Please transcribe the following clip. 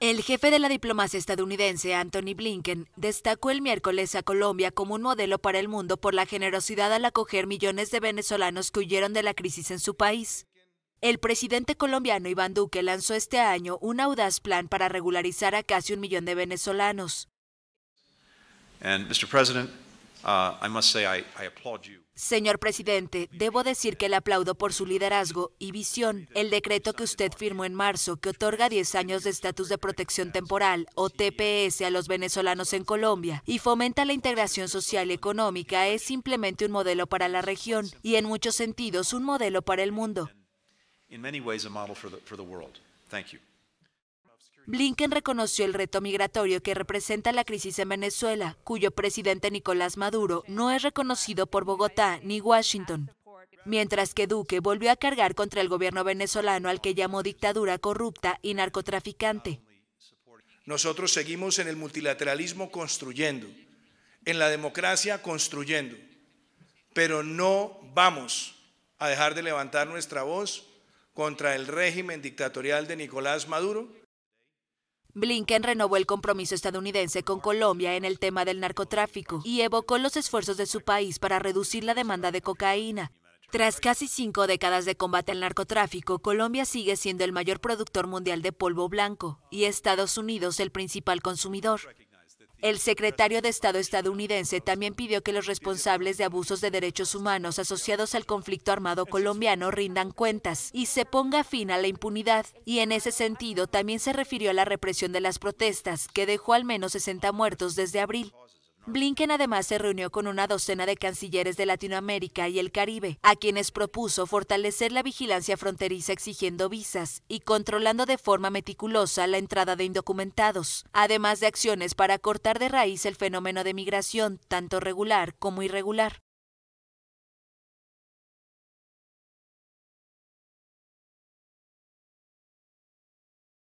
el jefe de la diplomacia estadounidense, Anthony Blinken, destacó el miércoles a Colombia como un modelo para el mundo por la generosidad al acoger millones de venezolanos que huyeron de la crisis en su país. El presidente colombiano Iván Duque lanzó este año un audaz plan para regularizar a casi un millón de venezolanos. Uh, Señor presidente, debo decir que le aplaudo por su liderazgo y visión. El decreto que usted firmó en marzo, que otorga 10 años de estatus de protección temporal o TPS a los venezolanos en Colombia y fomenta la integración social y económica, es simplemente un modelo para la región y en muchos sentidos un modelo para el mundo. Blinken reconoció el reto migratorio que representa la crisis en Venezuela, cuyo presidente Nicolás Maduro no es reconocido por Bogotá ni Washington. Mientras que Duque volvió a cargar contra el gobierno venezolano al que llamó dictadura corrupta y narcotraficante. Nosotros seguimos en el multilateralismo construyendo, en la democracia construyendo, pero no vamos a dejar de levantar nuestra voz contra el régimen dictatorial de Nicolás Maduro Blinken renovó el compromiso estadounidense con Colombia en el tema del narcotráfico y evocó los esfuerzos de su país para reducir la demanda de cocaína. Tras casi cinco décadas de combate al narcotráfico, Colombia sigue siendo el mayor productor mundial de polvo blanco y Estados Unidos el principal consumidor. El secretario de Estado estadounidense también pidió que los responsables de abusos de derechos humanos asociados al conflicto armado colombiano rindan cuentas y se ponga fin a la impunidad. Y en ese sentido también se refirió a la represión de las protestas, que dejó al menos 60 muertos desde abril. Blinken además se reunió con una docena de cancilleres de Latinoamérica y el Caribe, a quienes propuso fortalecer la vigilancia fronteriza exigiendo visas y controlando de forma meticulosa la entrada de indocumentados, además de acciones para cortar de raíz el fenómeno de migración, tanto regular como irregular.